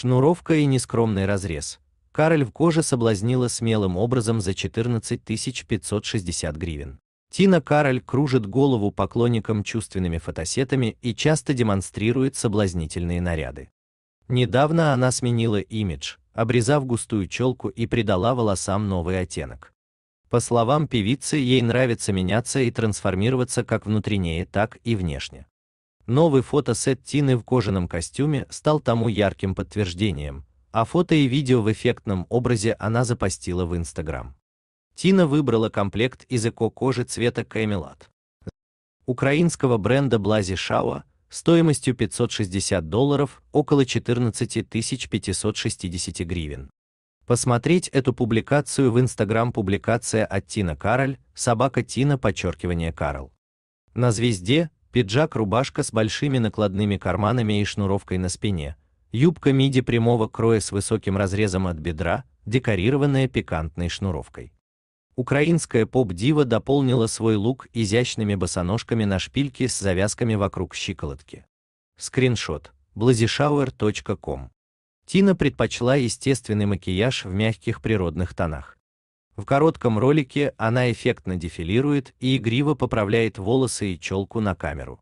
Шнуровка и нескромный разрез. Кароль в коже соблазнила смелым образом за 14 560 гривен. Тина Кароль кружит голову поклонникам чувственными фотосетами и часто демонстрирует соблазнительные наряды. Недавно она сменила имидж, обрезав густую челку и придала волосам новый оттенок. По словам певицы, ей нравится меняться и трансформироваться как внутренне, так и внешне. Новый фотосет Тины в кожаном костюме стал тому ярким подтверждением, а фото и видео в эффектном образе она запостила в Инстаграм. Тина выбрала комплект из эко-кожи цвета Кэмелат. Украинского бренда Блази Шауа стоимостью 560 долларов, около 14 560 гривен. Посмотреть эту публикацию в Инстаграм публикация от Тина Кароль, собака Тина подчеркивание Карл. На звезде пиджак-рубашка с большими накладными карманами и шнуровкой на спине, юбка миди прямого кроя с высоким разрезом от бедра, декорированная пикантной шнуровкой. Украинская поп-дива дополнила свой лук изящными босоножками на шпильке с завязками вокруг щиколотки. Скриншот. blazyshower.com Тина предпочла естественный макияж в мягких природных тонах. В коротком ролике она эффектно дефилирует и игриво поправляет волосы и челку на камеру.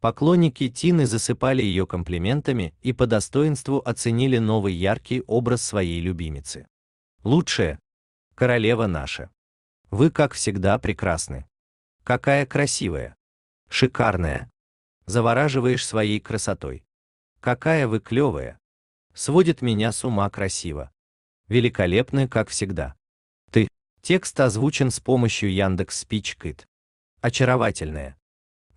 Поклонники Тины засыпали ее комплиментами и по достоинству оценили новый яркий образ своей любимицы. Лучшая. Королева наша. Вы, как всегда, прекрасны. Какая красивая. Шикарная. Завораживаешь своей красотой. Какая вы клевая. Сводит меня с ума красиво. Великолепны, как всегда. Ты. Текст озвучен с помощью Яндекс Speech Очаровательная.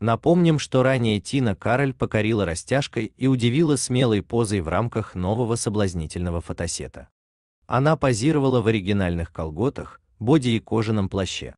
Напомним, что ранее Тина Кароль покорила растяжкой и удивила смелой позой в рамках нового соблазнительного фотосета. Она позировала в оригинальных колготах, боди и кожаном плаще.